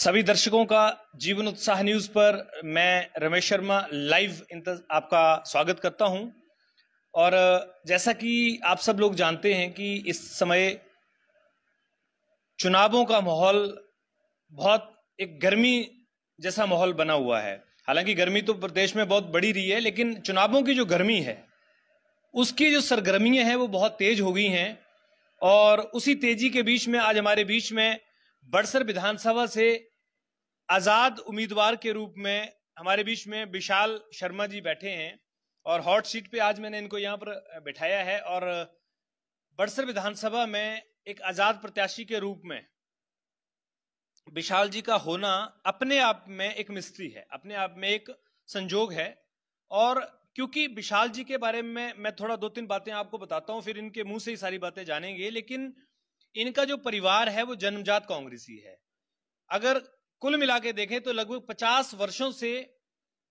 सभी दर्शकों का जीवन उत्साह न्यूज पर मैं रमेश शर्मा लाइव आपका स्वागत करता हूं और जैसा कि आप सब लोग जानते हैं कि इस समय चुनावों का माहौल बहुत एक गर्मी जैसा माहौल बना हुआ है हालांकि गर्मी तो प्रदेश में बहुत बढ़ी रही है लेकिन चुनावों की जो गर्मी है उसकी जो सरगर्मियां हैं वो बहुत तेज हो गई हैं और उसी तेजी के बीच में आज हमारे बीच में बड़सर विधानसभा से आजाद उम्मीदवार के रूप में हमारे बीच में विशाल शर्मा जी बैठे हैं और हॉट सीट पे आज मैंने इनको यहाँ पर बैठाया है और बड़सर विधानसभा में एक आजाद प्रत्याशी के रूप में विशाल जी का होना अपने आप में एक मिस्ट्री है अपने आप में एक संजोग है और क्योंकि विशाल जी के बारे में मैं थोड़ा दो तीन बातें आपको बताता हूँ फिर इनके मुंह से ही सारी बातें जानेंगे लेकिन इनका जो परिवार है वो जन्मजात कांग्रेसी है अगर कुल मिला के देखें तो लगभग पचास वर्षों से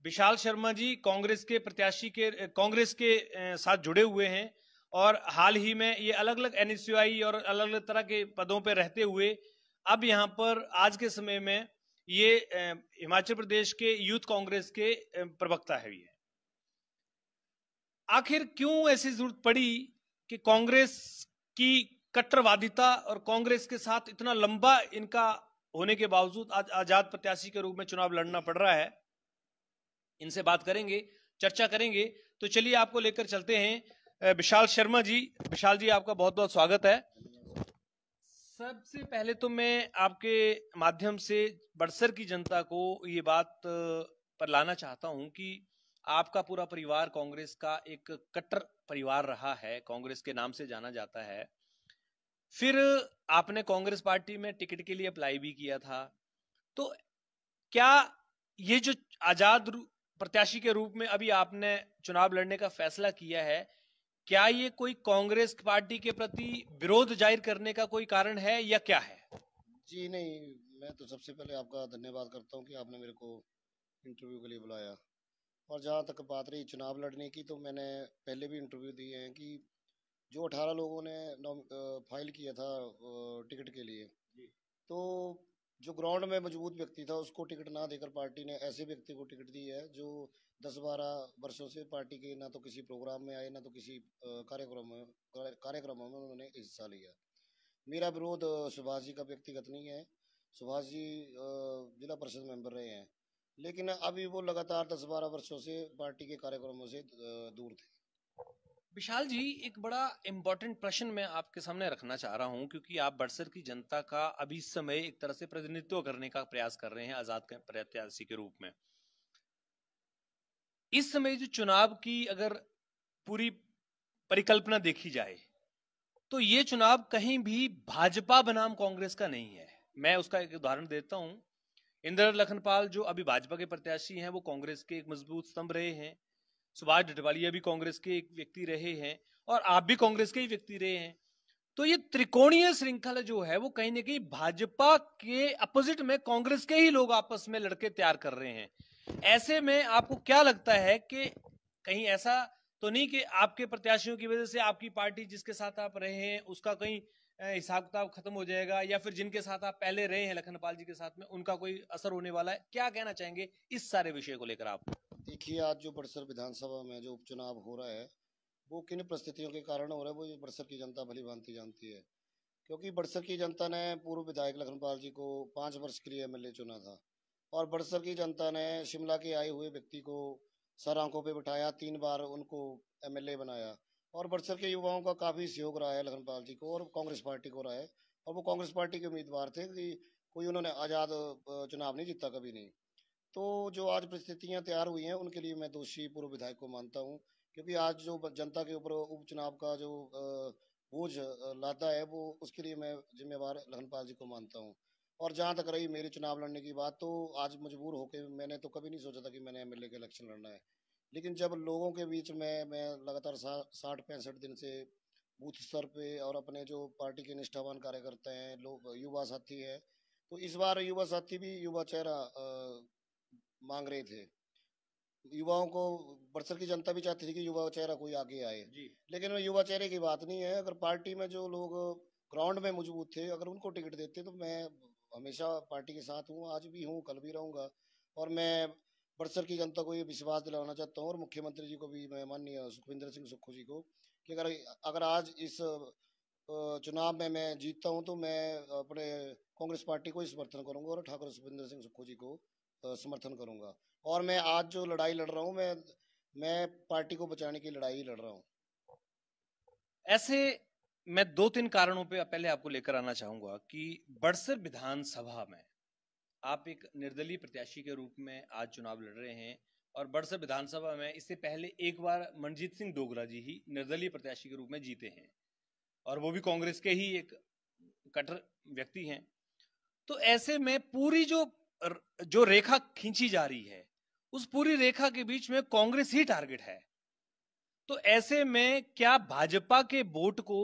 विशाल शर्मा जी कांग्रेस के प्रत्याशी के कांग्रेस के साथ जुड़े हुए हैं और हाल ही में ये अलग अलग एन और अलग अलग तरह के पदों पर रहते हुए अब यहाँ पर आज के समय में ये हिमाचल प्रदेश के यूथ कांग्रेस के प्रवक्ता है ये आखिर क्यों ऐसी जरूरत पड़ी कि कांग्रेस की कट्टरवादिता और कांग्रेस के साथ इतना लंबा इनका होने के बावजूद आज आजाद प्रत्याशी के रूप में चुनाव लड़ना पड़ रहा है इनसे बात करेंगे चर्चा करेंगे तो चलिए आपको लेकर चलते हैं विशाल शर्मा जी विशाल जी आपका बहुत बहुत स्वागत है सबसे पहले तो मैं आपके माध्यम से बड़सर की जनता को ये बात पर लाना चाहता हूं कि आपका पूरा परिवार कांग्रेस का एक कट्टर परिवार रहा है कांग्रेस के नाम से जाना जाता है फिर आपने कांग्रेस पार्टी में टिकट के लिए अप्लाई भी किया था तो क्या ये जो आजाद प्रत्याशी के रूप में अभी आपने चुनाव लड़ने का फैसला किया है क्या ये कोई कांग्रेस पार्टी के प्रति विरोध जाहिर करने का कोई कारण है या क्या है जी नहीं मैं तो सबसे पहले आपका धन्यवाद करता हूँ कि आपने मेरे को इंटरव्यू के लिए बुलाया और जहाँ तक बात रही चुनाव लड़ने की तो मैंने पहले भी इंटरव्यू दिए हैं कि जो अठारह लोगों ने फाइल किया था टिकट के लिए तो जो ग्राउंड में मजबूत व्यक्ति था उसको टिकट ना देकर पार्टी ने ऐसे व्यक्ति को टिकट दी है जो दस बारह वर्षों से पार्टी के ना तो किसी प्रोग्राम में आए ना तो किसी कार्यक्रम में कार्यक्रमों में उन्होंने हिस्सा लिया मेरा विरोध सुभाष जी का व्यक्तिगत नहीं है सुभाष जी जिला परिषद मेंबर रहे हैं लेकिन अभी वो लगातार दस बारह वर्षों से पार्टी के कार्यक्रमों से दूर थे विशाल जी एक बड़ा इम्पोर्टेंट प्रश्न मैं आपके सामने रखना चाह रहा हूं क्योंकि आप बड़सर की जनता का अभी इस समय एक तरह से प्रतिनिधित्व करने का प्रयास कर रहे हैं आजाद प्रत्याशी के रूप में इस समय जो चुनाव की अगर पूरी परिकल्पना देखी जाए तो ये चुनाव कहीं भी भाजपा बनाम कांग्रेस का नहीं है मैं उसका एक उदाहरण देता हूं इंदिरा लखनपाल जो अभी भाजपा के प्रत्याशी हैं वो कांग्रेस के एक मजबूत स्तंभ रहे हैं सुभाष डटवालिया भी कांग्रेस के एक व्यक्ति रहे हैं और आप भी कांग्रेस के ही व्यक्ति रहे हैं तो ये त्रिकोणीय श्रृंखला जो है वो कहीं ना कहीं भाजपा के अपोजिट में कांग्रेस के ही लोग आपस में लड़के तैयार कर रहे हैं ऐसे में आपको क्या लगता है कि कहीं ऐसा तो नहीं कि आपके प्रत्याशियों की वजह से आपकी पार्टी जिसके साथ आप रहे हैं उसका कहीं हिसाब किताब खत्म हो जाएगा या फिर जिनके साथ आप पहले रहे हैं लखनपाल जी के साथ में उनका कोई असर होने वाला है क्या कहना चाहेंगे इस सारे विषय को लेकर आप देखिए आज जो बड़सर विधानसभा में जो उपचुनाव हो रहा है वो किन परिस्थितियों के कारण हो रहा है वो बड़सर की जनता भली भांति जानती है क्योंकि बड़सर की जनता ने पूर्व विधायक लखनपाल जी को पाँच वर्ष के लिए एमएलए चुना था और बड़सर की जनता ने शिमला के आए हुए व्यक्ति को सर आंखों पर बिठाया तीन बार उनको एमएलए बनाया और बड़सर के युवाओं का काफ़ी सहयोग रहा है लखनपाल जी को और कांग्रेस पार्टी को रहा है और वो कांग्रेस पार्टी के उम्मीदवार थे कि कोई उन्होंने आज़ाद चुनाव नहीं जीता कभी नहीं तो जो आज परिस्थितियाँ तैयार हुई हैं उनके लिए मैं दोषी पूर्व विधायक को मानता हूँ क्योंकि आज जो जनता के ऊपर उपचुनाव का जो बोझ लादा है वो उसके लिए मैं जिम्मेवार लखनपाल जी को मानता हूँ और जहाँ तक रही मेरे चुनाव लड़ने की बात तो आज मजबूर होकर मैंने तो कभी नहीं सोचा था कि मैंने एम के इलेक्शन लड़ना है लेकिन जब लोगों के बीच में मैं लगातार साठ पैंसठ दिन से बूथ स्तर पे और अपने जो पार्टी के निष्ठावान कार्यकर्ता हैं लोग युवा साथी हैं तो इस बार युवा साथी भी युवा चेहरा मांग रहे थे युवाओं को बरसर की जनता भी चाहती थी कि युवा चेहरा कोई आगे आए लेकिन युवा चेहरे की बात नहीं है अगर पार्टी में जो लोग ग्राउंड में मौजूद थे अगर उनको टिकट देते तो मैं हमेशा पार्टी के साथ हूँ आज भी हूँ कल भी रहूँगा और मैं बरसर की जनता को ये विश्वास दिलाना चाहता हूँ और मुख्यमंत्री जी को भी मैं माननीय सुखविंदर सिंह सुक्खू जी को कि अगर अगर आज इस चुनाव में मैं जीतता हूँ तो मैं अपने कांग्रेस पार्टी को ही समर्थन करूँगा और ठाकुर सुखविंदर सिंह सुक्खू जी को समर्थन करूंगा और मैं आज जो लड़ाई लड़ रहा हूं मैं मैं पार्टी को बचाने की लड़ाई लड़ रहा हूं ऐसे मैं दो तीन कारणों पे पहले आपको लेकर आना चाहूंगा कि बड़सर विधानसभा में आप एक निर्दलीय प्रत्याशी के रूप में आज चुनाव लड़ रहे हैं और बड़सर विधानसभा में इससे पहले एक बार मनजीत सिंह डोगरा जी ही निर्दलीय प्रत्याशी के रूप में जीते हैं और वो भी कांग्रेस के ही एक कट्टर व्यक्ति हैं तो ऐसे में पूरी जो जो रेखा खींची जा रही है उस पूरी रेखा के बीच में कांग्रेस ही टारगेट है तो ऐसे में क्या भाजपा के वोट को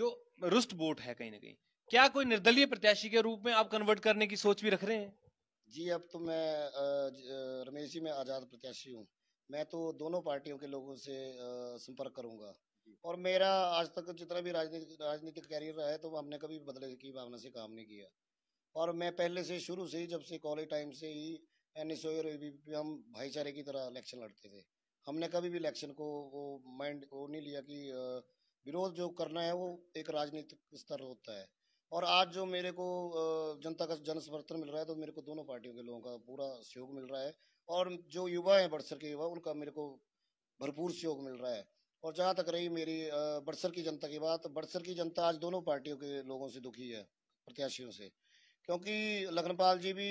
जो रुष्ट वोट है कहीं ना कहीं क्या कोई निर्दलीय प्रत्याशी के रूप में आप कन्वर्ट करने की सोच भी रख रहे हैं जी अब तो मैं रमेश जी मैं आज़ाद प्रत्याशी हूँ मैं तो दोनों पार्टियों के लोगों से संपर्क करूंगा और मेरा आज तक जितना भी राजनीतिक राजनीतिक कैरियर रहा है तो हमने कभी बदले की भावना से काम नहीं किया और मैं पहले से शुरू से ही जब से कॉलेज टाइम से ही एन एस और हम भाईचारे की तरह इलेक्शन लड़ते थे हमने कभी भी इलेक्शन को वो माइंड वो नहीं लिया कि विरोध जो करना है वो एक राजनीतिक स्तर होता है और आज जो मेरे को जनता का जन समर्थन मिल रहा है तो मेरे को दोनों पार्टियों के लोगों का पूरा सहयोग मिल रहा है और जो युवा हैं बड़सर के युवा उनका मेरे को भरपूर सहयोग मिल रहा है और जहाँ तक रही मेरी बड़सर की जनता की बात बड़सर की जनता आज दोनों पार्टियों के लोगों से दुखी है प्रत्याशियों से क्योंकि लखनपाल जी भी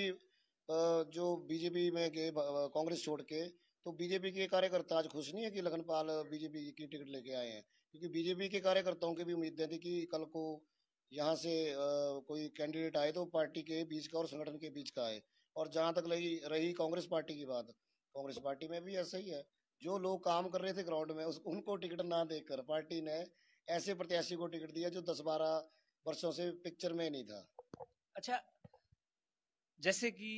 जो बीजेपी में गए कांग्रेस छोड़ के तो बीजेपी के कार्यकर्ता आज खुश नहीं है कि लखनपाल बीजेपी की टिकट लेके आए हैं क्योंकि बीजेपी के कार्यकर्ताओं की भी उम्मीदें थी कि कल को यहाँ से कोई कैंडिडेट आए तो पार्टी के बीच का और संगठन के बीच का आए और जहाँ तक लगी रही कांग्रेस पार्टी की बात कांग्रेस पार्टी में भी ऐसा ही है जो लोग काम कर रहे थे ग्राउंड में उस उनको टिकट ना देकर पार्टी ने ऐसे प्रत्याशी को टिकट दिया जो दस बारह वर्षों से पिक्चर में नहीं था अच्छा जैसे कि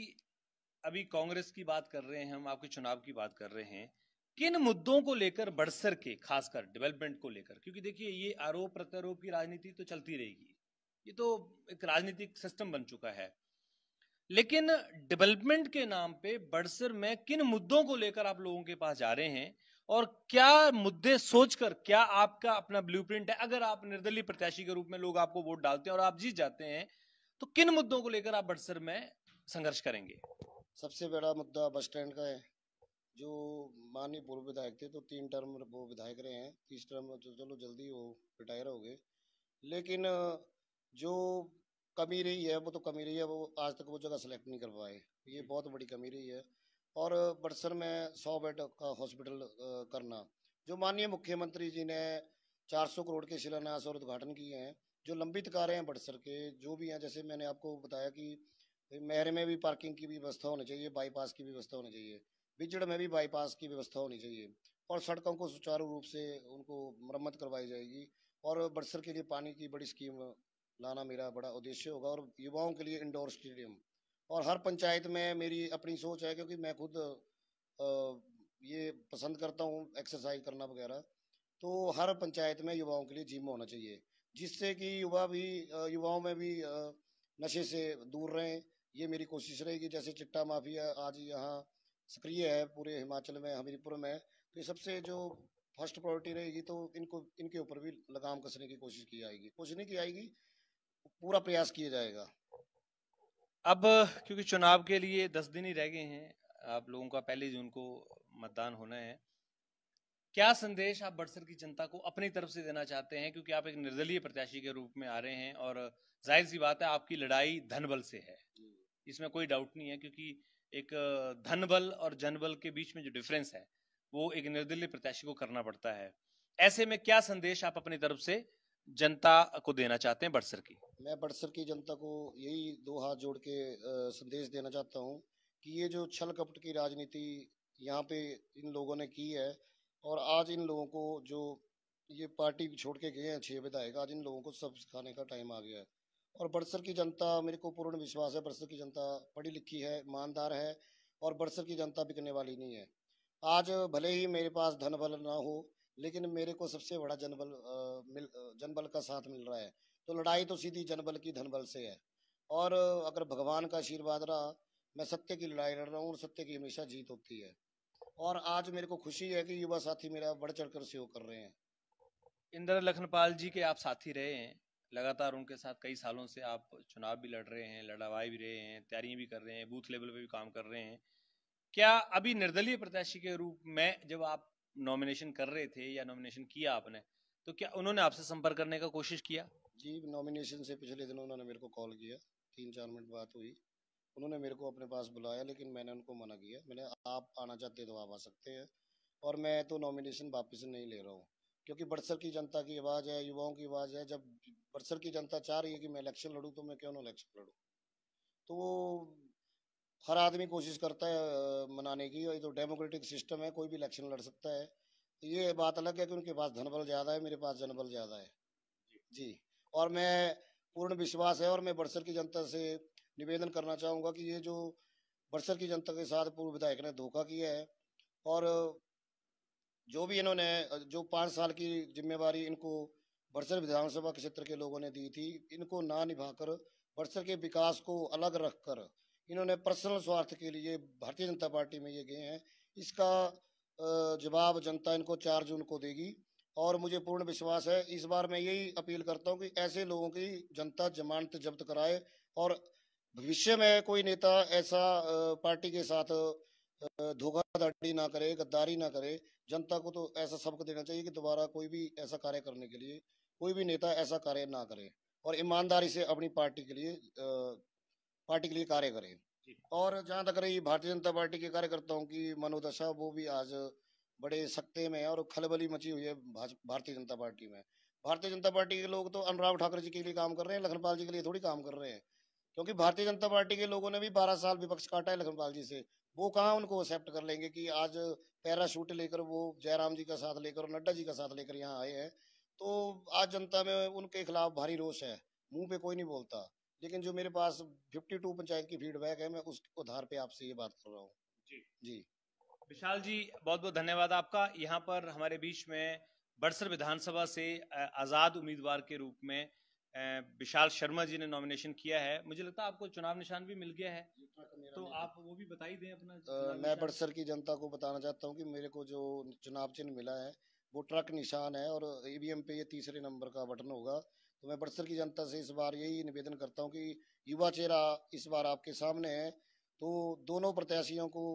अभी कांग्रेस की बात कर रहे हैं हम आपके चुनाव की बात कर रहे हैं किन मुद्दों को लेकर बड़सर के खासकर डेवलपमेंट को लेकर क्योंकि देखिए ये आरोप प्रत्यारोप की राजनीति तो चलती रहेगी ये तो एक राजनीतिक सिस्टम बन चुका है लेकिन डेवलपमेंट के नाम पे बड़सर में किन मुद्दों को लेकर आप लोगों के पास जा रहे हैं और क्या मुद्दे सोचकर क्या आपका अपना ब्लूप्रिंट है अगर आप निर्दलीय प्रत्याशी के रूप में लोग आपको वोट डालते हैं और आप जीत जाते हैं तो किन मुद्दों को लेकर आप बड़सर में संघर्ष करेंगे सबसे बड़ा मुद्दा बस स्टैंड का है जो माननीय पूर्व विधायक थे तो तीन टर्म वो विधायक रहे हैं तीस टर्म तो चलो जल्दी वो रिटायर हो गए लेकिन जो कमी रही है वो तो कमी रही है वो आज तक वो जगह सेलेक्ट नहीं कर पाए ये बहुत बड़ी कमी रही है और बड़सर में सौ बेड का हॉस्पिटल करना जो माननीय मुख्यमंत्री जी ने 400 करोड़ के शिलान्यास और उद्घाटन किए हैं जो लंबित कारें हैं बड़सर के जो भी हैं जैसे मैंने आपको बताया कि मेहर में भी पार्किंग की भी व्यवस्था होनी चाहिए बाईपास की व्यवस्था होनी चाहिए बिजड़ में भी बाईपास की व्यवस्था होनी चाहिए और सड़कों को सुचारू रूप से उनको मरम्मत करवाई जाएगी और बड़सर के लिए पानी की बड़ी स्कीम लाना मेरा बड़ा उद्देश्य होगा और युवाओं के लिए इंडोर स्टेडियम और हर पंचायत में मेरी अपनी सोच है क्योंकि मैं खुद ये पसंद करता हूँ एक्सरसाइज करना वगैरह तो हर पंचायत में युवाओं के लिए जिम होना चाहिए जिससे कि युवा भी युवाओं में भी नशे से दूर रहें ये मेरी कोशिश रहेगी जैसे चिट्टा माफिया आज यहाँ सक्रिय है पूरे हिमाचल में हमीरपुर में तो ये सबसे जो फर्स्ट प्रायोरिटी रहेगी तो इनको इनके ऊपर भी लगाम कसने की कोशिश की जाएगी कोशिश नहीं की जाएगी पूरा प्रयास किया जाएगा अब क्योंकि चुनाव के लिए दस दिन ही रह गए हैं आप लोगों का पहले जून को मतदान होना है क्या संदेश आप बड़सर की जनता को अपनी तरफ से देना चाहते हैं क्योंकि आप एक निर्दलीय प्रत्याशी के रूप में आ रहे हैं और जाहिर सी बात है आपकी लड़ाई धन बल से है इसमें कोई डाउट नहीं है क्योंकि एक धन बल और जन बल के बीच में जो डिफरेंस है वो एक निर्दलीय प्रत्याशी को करना पड़ता है ऐसे में क्या संदेश आप अपनी तरफ से जनता को देना चाहते हैं बड़सर की मैं बड़सर की जनता को यही दो हाथ जोड़ के संदेश देना चाहता हूँ कि ये जो छल कपट की राजनीति यहाँ पे इन लोगों ने की है और आज इन लोगों को जो ये पार्टी छोड़ के गए हैं छः विधायक आज इन लोगों को सब सिखाने का टाइम आ गया है और बड़सर की जनता मेरे को पूर्ण विश्वास है बड़सर की जनता पढ़ी लिखी है ईमानदार है और बड़सर की जनता बिकने वाली नहीं है आज भले ही मेरे पास धन बल ना हो लेकिन मेरे को सबसे बड़ा जनबल मिल जनबल का साथ मिल रहा है तो लड़ाई तो सीधी जनबल की धनबल से है और अगर भगवान का आशीर्वाद रहा मैं सत्य की लड़ाई लड़ रहा हूँ और सत्य की हमेशा जीत होती है और आज मेरे को खुशी है कि युवा साथी मेरा बढ़ चढ़ कर सहयोग कर रहे हैं इंद्र लखनपाल जी के आप साथी रहे हैं लगातार उनके साथ कई सालों से आप चुनाव भी लड़ रहे हैं लड़ावाई भी रहे हैं तैयारियां भी कर रहे हैं बूथ लेवल पे भी काम कर रहे हैं क्या अभी निर्दलीय प्रत्याशी के रूप में जब आप नॉमिनेशन कर रहे थे या नॉमिनेशन किया आपने तो क्या उन्होंने आपसे संपर्क करने का कोशिश किया जी नॉमिनेशन से पिछले दिनों उन्होंने मेरे को कॉल किया तीन चार मिनट बात हुई उन्होंने मेरे को अपने पास बुलाया लेकिन मैंने उनको मना किया मैंने आप आना चाहते तो आप आ सकते हैं और मैं तो नॉमिनेशन वापस नहीं ले रहा हूँ क्योंकि बड़सर की जनता की आवाज़ है युवाओं की आवाज़ है जब बड़सर की जनता चाह रही है कि मैं इलेक्शन लड़ूँ तो मैं क्यों ना इलेक्शन लड़ूँ तो वो हर आदमी कोशिश करता है मनाने की ये तो डेमोक्रेटिक सिस्टम है कोई भी इलेक्शन लड़ सकता है तो ये बात अलग है कि उनके पास धनबल ज़्यादा है मेरे पास जनबल ज़्यादा है जी और मैं पूर्ण विश्वास है और मैं बड़सर की जनता से निवेदन करना चाहूँगा कि ये जो बरसर की जनता के साथ पूर्व विधायक ने धोखा किया है और जो भी इन्होंने जो पाँच साल की जिम्मेवारी इनको बरसर विधानसभा क्षेत्र के लोगों ने दी थी इनको ना निभाकर बरसर के विकास को अलग रखकर इन्होंने पर्सनल स्वार्थ के लिए भारतीय जनता पार्टी में ये गए हैं इसका जवाब जनता इनको चार जून को देगी और मुझे पूर्ण विश्वास है इस बार मैं यही अपील करता हूँ कि ऐसे लोगों की जनता जमानत जब्त कराए और भविष्य में कोई नेता ऐसा पार्टी के साथ धोखाधड़ी ना करे गद्दारी ना करे जनता को तो ऐसा सबक देना चाहिए कि दोबारा कोई भी ऐसा कार्य करने के लिए कोई भी नेता ऐसा कार्य ना करे और ईमानदारी से अपनी पार्टी के लिए पार्टी के लिए कार्य करे और जहाँ तक रही भारतीय जनता पार्टी के कार्यकर्ताओं की मनोदशा वो भी आज बड़े सख्ते में और खलबली मची हुई है भारतीय जनता पार्टी में भारतीय जनता पार्टी के लोग तो अनुराग ठाकुर जी के लिए काम कर रहे हैं लखनपाल जी के लिए थोड़ी काम कर रहे हैं क्योंकि भारतीय जनता पार्टी के लोगों ने भी बारह साल विपक्ष काटा है लखनपाल जी से वो कहाँ उनको एक्सेप्ट कर लेंगे कि आज पैराशूट लेकर वो जयराम जी का साथ लेकर नड्डा जी का साथ लेकर यहाँ आए हैं तो आज जनता में उनके खिलाफ भारी रोष है मुंह पे कोई नहीं बोलता लेकिन जो मेरे पास 52 पंचायत की फीडबैक है मैं उस आधार पे आपसे ये बात कर रहा हूँ जी जी विशाल जी बहुत बहुत धन्यवाद आपका यहाँ पर हमारे बीच में बड़सर विधानसभा से आज़ाद उम्मीदवार के रूप में विशाल शर्मा जी ने नॉमिनेशन किया है मुझे लगता है आपको चुनाव निशान भी मिल गया है तो आप वो भी बताई दें अपना आ, मैं बड़सर की जनता को बताना चाहता हूँ कि मेरे को जो चुनाव चिन्ह मिला है वो ट्रक निशान है और ईवीएम पे ये तीसरे नंबर का बटन होगा तो मैं बड़सर की जनता से इस बार यही निवेदन करता हूँ कि युवा चेहरा इस बार आपके सामने है तो दोनों प्रत्याशियों को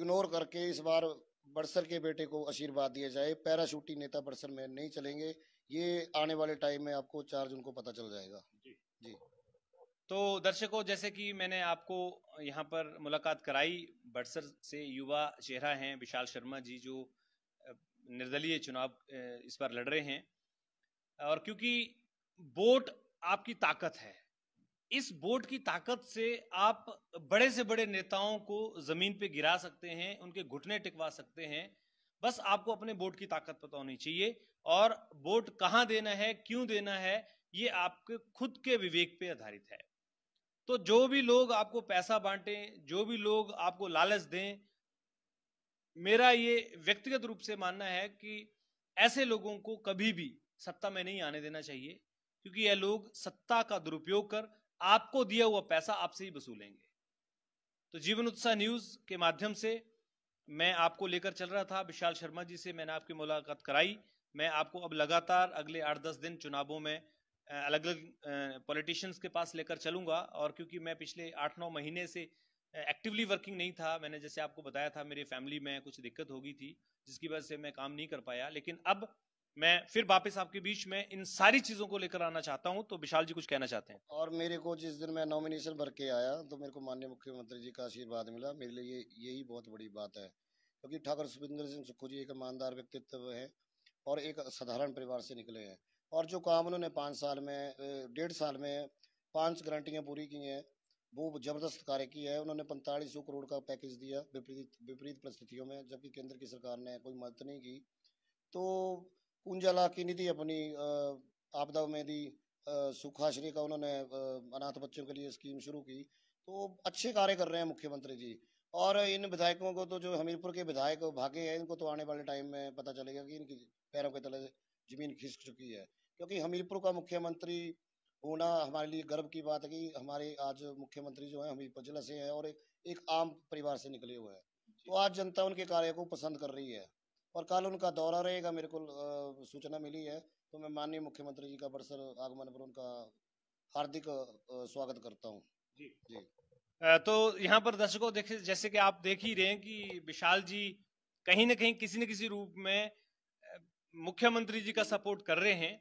इग्नोर करके इस बार बड़सर के बेटे को आशीर्वाद दिया जाए पैराशूटी नेता बड़सर में नहीं चलेंगे ये आने वाले टाइम में आपको चार जून को पता चल जाएगा जी जी तो दर्शकों जैसे कि मैंने आपको यहाँ पर मुलाकात कराई बड़सर से युवा चेहरा हैं विशाल शर्मा जी जो निर्दलीय चुनाव इस बार लड़ रहे हैं और क्योंकि वोट आपकी ताकत है इस वोट की ताकत से आप बड़े से बड़े नेताओं को जमीन पे गिरा सकते हैं उनके घुटने टिकवा सकते हैं बस आपको अपने वोट की ताकत पता होनी चाहिए और वोट कहाँ देना है क्यों देना है ये आपके खुद के विवेक पे आधारित है तो जो भी लोग आपको पैसा बांटे जो भी लोग आपको लालच दें मेरा ये व्यक्तिगत रूप से मानना है कि ऐसे लोगों को कभी भी सत्ता में नहीं आने देना चाहिए क्योंकि ये लोग सत्ता का दुरुपयोग कर आपको दिया हुआ पैसा आपसे ही वसूलेंगे तो जीवन उत्साह न्यूज के माध्यम से मैं आपको लेकर चल रहा था विशाल शर्मा जी से मैंने आपकी मुलाकात कराई मैं आपको अब लगातार अगले आठ दस दिन चुनावों में अलग अलग पॉलिटिशियंस के पास लेकर चलूंगा और क्योंकि मैं पिछले आठ नौ महीने से एक्टिवली वर्किंग नहीं था मैंने जैसे आपको बताया था मेरी फैमिली में कुछ दिक्कत हो गई थी जिसकी वजह से मैं काम नहीं कर पाया लेकिन अब मैं फिर वापस आपके बीच में इन सारी चीजों को लेकर आना चाहता हूं तो विशाल जी कुछ कहना चाहते हैं और मेरे को जिस दिन मैं नॉमिनेशन भर के आया तो मेरे को माननीय मुख्यमंत्री जी का आशीर्वाद मिला मेरे लिए यही बहुत बड़ी बात है क्योंकि ठाकुर सुखिंदर सिंह सुखू जी एक ईमानदार व्यक्तित्व है और एक साधारण परिवार से निकले हैं और जो काम उन्होंने पाँच साल में डेढ़ साल में पाँच गारंटियाँ पूरी की हैं वो जबरदस्त कार्य किया है उन्होंने पैंतालीस सौ करोड़ का पैकेज दिया विपरीत विपरीत परिस्थितियों में जबकि केंद्र की सरकार ने कोई मदद नहीं की तो कुंजला की निधि अपनी आपदा में दी सुखाश्री का उन्होंने अनाथ बच्चों के लिए स्कीम शुरू की तो अच्छे कार्य कर रहे हैं मुख्यमंत्री जी और इन विधायकों को तो जो हमीरपुर के विधायक भागे हैं इनको तो आने वाले टाइम में पता चलेगा कि इनकी पैरों के तले जमीन खिसक चुकी है क्योंकि हमीरपुर का मुख्यमंत्री होना हमारे लिए गर्व की बात है कि हमारे आज मुख्यमंत्री जो है हमीरपुर जिला से हैं और एक, एक आम परिवार से निकले हुए हैं तो आज जनता उनके कार्य को पसंद कर रही है और कल उनका दौरा रहेगा मेरे को सूचना मिली है तो मैं माननीय मुख्यमंत्री जी का बरसर आगमन पर उनका हार्दिक स्वागत करता हूँ जी जी तो यहाँ पर दर्शकों देखे जैसे कि आप देख ही रहे हैं कि विशाल जी कहीं ना कहीं किसी न किसी रूप में मुख्यमंत्री जी का सपोर्ट कर रहे हैं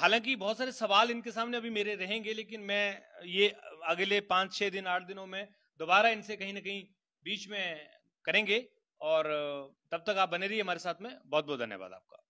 हालांकि बहुत सारे सवाल इनके सामने अभी मेरे रहेंगे लेकिन मैं ये अगले पाँच छः दिन आठ दिनों में दोबारा इनसे कहीं ना कहीं बीच में करेंगे और तब तक आप बने रहिए हमारे साथ में बहुत बहुत धन्यवाद आपका